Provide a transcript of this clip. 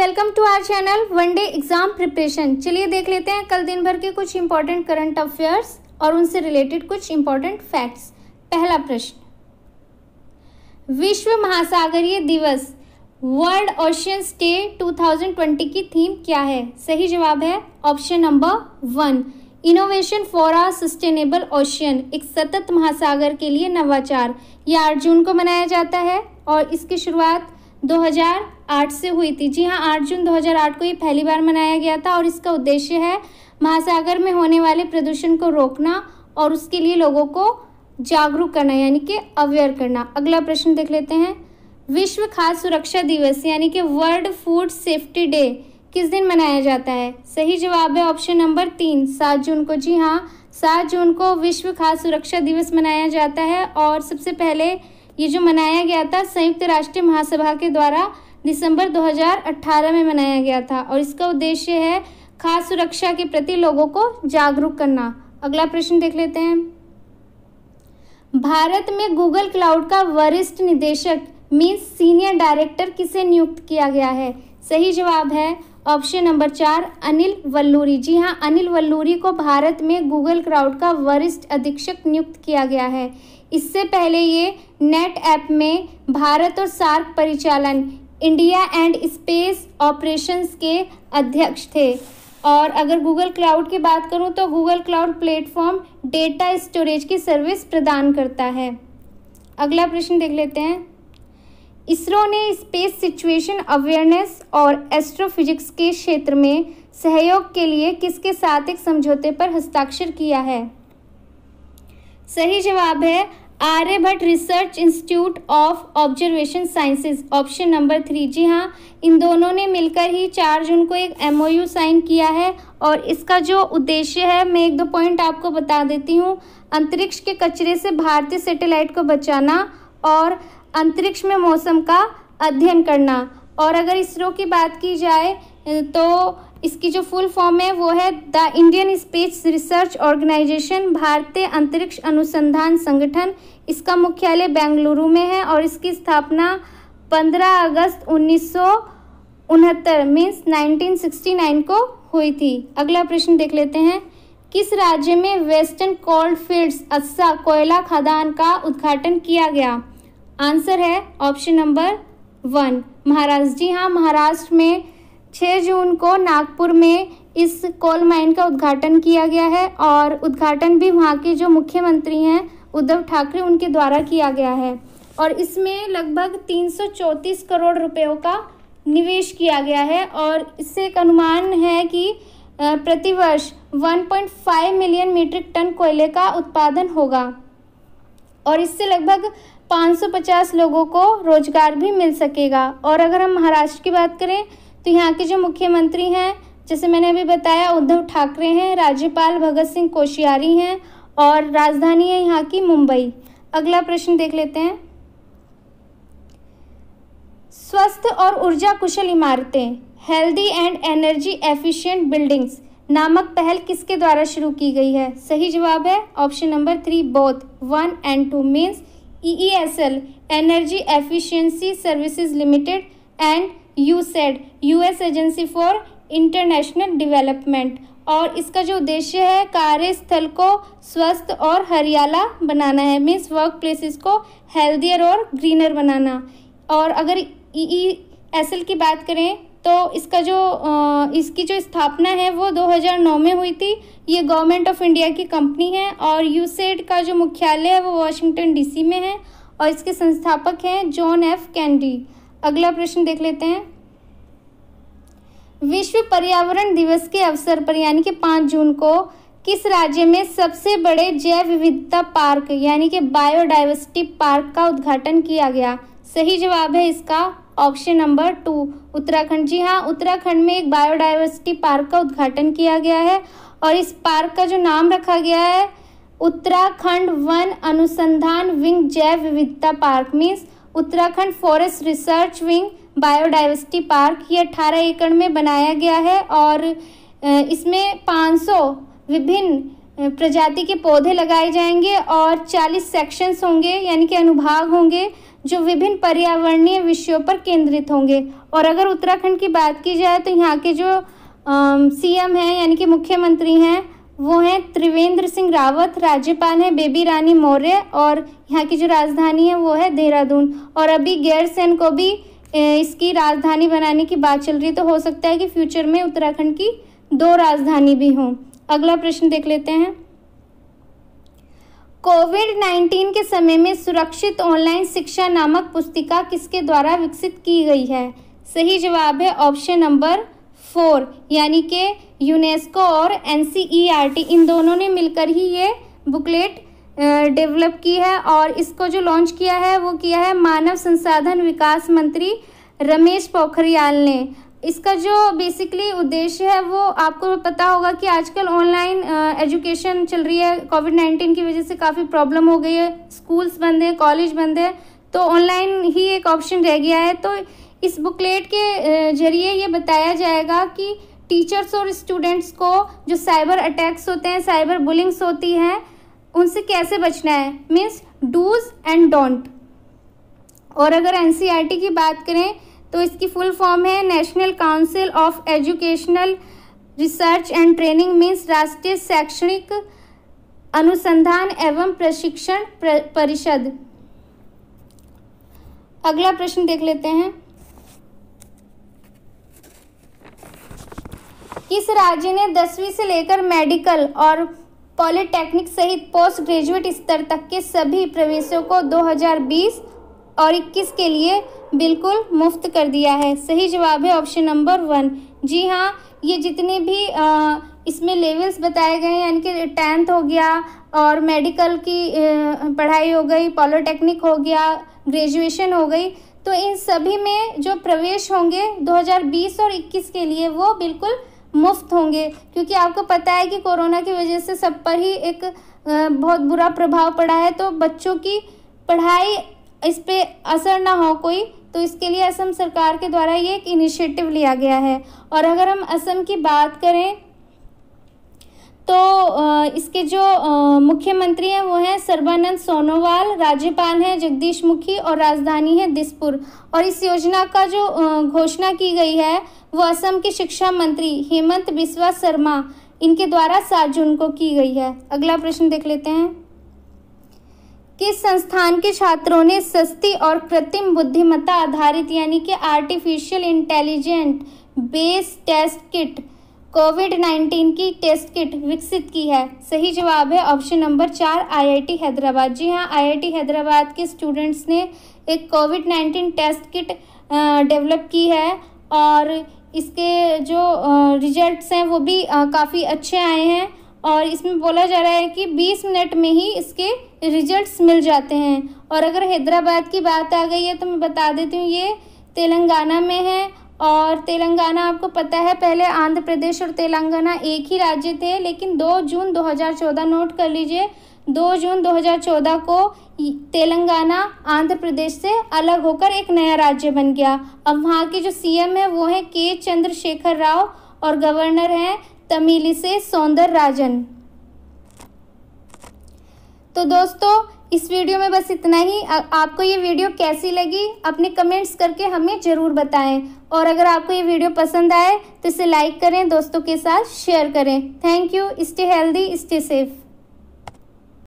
welcome to our channel one day exam preparation चलिए देख लेते हैं कल दिन भर के कुछ इंपॉर्टेंट करंट अफेयर्स और उनसे रिलेटेड कुछ इंपॉर्टेंट फैक्ट्स पहला प्रश्न विश्व महासागरीय दिवस वर्ल्ड ओशियंस डे 2020 की थीम क्या है सही जवाब है option number one innovation for a sustainable ocean एक सतत महासागर के लिए नवाचार यह आठ जून को मनाया जाता है और इसकी शुरुआत 2008 से हुई थी जी हाँ 8 जून 2008 को ये पहली बार मनाया गया था और इसका उद्देश्य है महासागर में होने वाले प्रदूषण को रोकना और उसके लिए लोगों को जागरूक करना यानी कि अवेयर करना अगला प्रश्न देख लेते हैं विश्व खाद्य सुरक्षा दिवस यानी कि वर्ल्ड फूड सेफ्टी डे किस दिन मनाया जाता है सही जवाब है ऑप्शन नंबर तीन सात जून को जी हाँ सात जून को विश्व खाद्य सुरक्षा दिवस मनाया जाता है और सबसे पहले ये जो मनाया गया था संयुक्त राष्ट्र महासभा के द्वारा दिसंबर 2018 में मनाया गया था और इसका उद्देश्य है खास सुरक्षा के प्रति लोगों को जागरूक करना अगला प्रश्न देख लेते हैं भारत में गूगल क्लाउड का वरिष्ठ निदेशक मीन्स सीनियर डायरेक्टर किसे नियुक्त किया गया है सही जवाब है ऑप्शन नंबर चार अनिल वल्लूरी जी हाँ अनिल वल्लूरी को भारत में गूगल क्लाउड का वरिष्ठ अधीक्षक नियुक्त किया गया है इससे पहले ये नेट ऐप में भारत और सार्क परिचालन इंडिया एंड स्पेस ऑपरेशंस के अध्यक्ष थे और अगर गूगल क्लाउड की बात करूं तो Google cloud platform data storage की सर्विस प्रदान करता है अगला प्रश्न देख लेते हैं इसरो ने स्पेस सिचुएशन अवेयरनेस और एस्ट्रोफिजिक्स के क्षेत्र में सहयोग के लिए किसके साथ एक समझौते पर हस्ताक्षर किया है सही जवाब है Aryabhatta research institute of observation sciences option number three जी हाँ इन दोनों ने मिलकर ही चार जून को एक एमओयू साइन किया है और इसका जो उद्देश्य है मैं एक दो पॉइंट आपको बता देती हूँ अंतरिक्ष के कचरे से भारतीय सैटेलाइट को बचाना और अंतरिक्ष में मौसम का अध्ययन करना और अगर इसरो की बात की जाए तो इसकी जो फुल फॉर्म है वो है the Indian space research organisation भारतीय अंतरिक्ष अनुसंधान संगठन इसका मुख्यालय बेंगलुरु में है और इसकी स्थापना 15 अगस्त उन्नीस सौ उनहत्तर मीन्स 1969 को हुई थी अगला प्रश्न देख लेते हैं किस राज्य में वेस्टर्न कोल्ड फील्ड्स अस्सा कोयला खदान का उद्घाटन किया गया आंसर है ऑप्शन नंबर वन महाराष्ट्र जी हाँ महाराष्ट्र में 6 जून को नागपुर में इस कोल माइन का उद्घाटन किया गया है और उद्घाटन भी वहाँ के जो मुख्यमंत्री हैं उद्धव ठाकरे उनके द्वारा किया गया है और इसमें लगभग तीन करोड़ रुपयों का निवेश किया गया है और इससे एक अनुमान है कि प्रतिवर्ष 1.5 मिलियन मीट्रिक टन कोयले का उत्पादन होगा और इससे लगभग 550 लोगों को रोजगार भी मिल सकेगा और अगर हम महाराष्ट्र की बात करें तो यहाँ के जो मुख्यमंत्री हैं जैसे मैंने अभी बताया उद्धव ठाकरे हैं राज्यपाल भगत सिंह कोशियारी हैं और राजधानी है यहाँ की मुंबई अगला प्रश्न देख लेते हैं स्वस्थ और ऊर्जा कुशल इमारतें healthy and energy efficient buildings नामक पहल किसके द्वारा शुरू की गई है सही जवाब है option number three both one and two means E S L energy efficiency services limited and USAID US agency for international development और इसका जो उद्देश्य है कार्यस्थल को स्वस्थ और हरियाला बनाना है मीन्स वर्क प्लेसेस को हेल्दियर और ग्रीनर बनाना और अगर ई एस एल की बात करें तो इसका जो इसकी जो स्थापना है वो 2009 में हुई थी ये गवर्नमेंट ऑफ इंडिया की कंपनी है और यूसेड का जो मुख्यालय है वो वाशिंगटन डीसी में है और इसके संस्थापक हैं जॉन एफ कैंडी अगला प्रश्न देख लेते हैं विश्व पर्यावरण दिवस के अवसर पर यानी कि पाँच जून को किस राज्य में सबसे बड़े जैव विविधता पार्क यानी कि बायोडाइवर्सिटी पार्क का उद्घाटन किया गया सही जवाब है इसका ऑप्शन नंबर टू उत्तराखंड जी हाँ उत्तराखंड में एक बायोडाइवर्सिटी पार्क का उद्घाटन किया गया है और इस पार्क का जो नाम रखा गया है उत्तराखंड वन अनुसंधान विंग जैव विविधता park means Uttarakhand forest research wing biodiversity park ये अठारह एकड़ में बनाया गया है और इसमें 500 विभिन्न प्रजाति के पौधे लगाए जाएंगे और 40 सेक्शंस होंगे यानी कि अनुभाग होंगे जो विभिन्न पर्यावरणीय विषयों पर केंद्रित होंगे और अगर उत्तराखंड की बात की जाए तो यहाँ के जो सीएम हैं यानी कि मुख्यमंत्री हैं वो हैं त्रिवेंद्र सिंह रावत राज्यपाल हैं बेबी रानी मौर्य और यहाँ की जो राजधानी है वो है देहरादून और अभी गैरसैन को भी इसकी राजधानी बनाने की बात चल रही है तो हो सकता है कि फ्यूचर में उत्तराखंड की दो राजधानी भी हों अगला प्रश्न देख लेते हैं कोविड 19 के समय में सुरक्षित ऑनलाइन शिक्षा नामक पुस्तिका किसके द्वारा विकसित की गई है सही जवाब है ऑप्शन नंबर फोर यानी कि यूनेस्को और एन इन दोनों ने मिलकर ही ये बुकलेट डेवलप की है और इसको जो लॉन्च किया है वो किया है मानव संसाधन विकास मंत्री रमेश पोखरियाल ने इसका जो बेसिकली उद्देश्य है वो आपको पता होगा कि आजकल ऑनलाइन एजुकेशन चल रही है कोविड नाइन्टीन की वजह से काफ़ी प्रॉब्लम हो गई है स्कूल्स बंद हैं कॉलेज बंद है तो ऑनलाइन ही एक ऑप्शन रह गया है तो इस बुकलेट के जरिए ये बताया जाएगा कि टीचर्स और स्टूडेंट्स को जो साइबर अटैक्स होते हैं साइबर बुलिंग्स होती हैं उनसे कैसे बचना है मीन्स डूज एंड डोंट और अगर एन e की बात करें तो इसकी फुल फॉर्म है national council of educational research and training means राष्ट्रीय शैक्षणिक अनुसंधान एवं प्रशिक्षण परिषद अगला प्रश्न देख लेते हैं किस राज्य ने दसवीं से लेकर मेडिकल और पॉलिटेक्निक सहित पोस्ट ग्रेजुएट स्तर तक के सभी प्रवेशों को 2020 और 21 के लिए बिल्कुल मुफ्त कर दिया है सही जवाब है ऑप्शन नंबर वन जी हाँ ये जितने भी आ, इसमें लेवल्स बताए गए हैं यानी कि टेंथ हो गया और मेडिकल की पढ़ाई हो गई पॉलिटेक्निक हो गया ग्रेजुएशन हो गई तो इन सभी में जो प्रवेश होंगे 2020 और 21 के लिए वो बिल्कुल मुफ्त होंगे क्योंकि आपको पता है कि कोरोना की वजह से सब पर ही एक बहुत बुरा प्रभाव पड़ा है तो बच्चों की पढ़ाई इस पर असर ना हो कोई तो इसके लिए असम सरकार के द्वारा ये एक इनिशिएटिव लिया गया है और अगर हम असम की बात करें तो इसके जो मुख्यमंत्री हैं वो हैं सर्बानंद सोनोवाल राज्यपाल हैं जगदीश मुखी और राजधानी है दिसपुर और इस योजना का जो घोषणा की गई है वो असम के शिक्षा मंत्री हेमंत बिस्वा शर्मा इनके द्वारा सात जून को की गई है अगला प्रश्न देख लेते हैं किस संस्थान के छात्रों ने सस्ती और कृत्रिम बुद्धिमत्ता आधारित यानी कि artificial intelligent base test kit covid 19 की टेस्ट किट विकसित की है सही जवाब है ऑप्शन नंबर चार आईआईटी हैदराबाद जी हाँ आईआईटी हैदराबाद के स्टूडेंट्स ने एक कोविड 19 टेस्ट किट डेवलप की है और इसके जो रिजल्ट्स हैं वो भी काफ़ी अच्छे आए हैं और इसमें बोला जा रहा है कि 20 मिनट में ही इसके रिजल्ट्स मिल जाते हैं और अगर हैदराबाद की बात आ गई है तो मैं बता देती हूँ ये तेलंगाना में है और तेलंगाना आपको पता है पहले आंध्र प्रदेश और तेलंगाना एक ही राज्य थे लेकिन 2 जून 2014 नोट कर लीजिए 2 जून 2014 को तेलंगाना आंध्र प्रदेश से अलग होकर एक नया राज्य बन गया अब वहाँ के जो सीएम है वो हैं के चंद्रशेखर राव और गवर्नर हैं तमिली से सौंदर राजन तो दोस्तों इस वीडियो में बस इतना ही आपको ये वीडियो कैसी लगी अपने कमेंट्स करके हमें ज़रूर बताएं और अगर आपको ये वीडियो पसंद आए तो इसे लाइक करें दोस्तों के साथ शेयर करें thank you stay healthy stay safe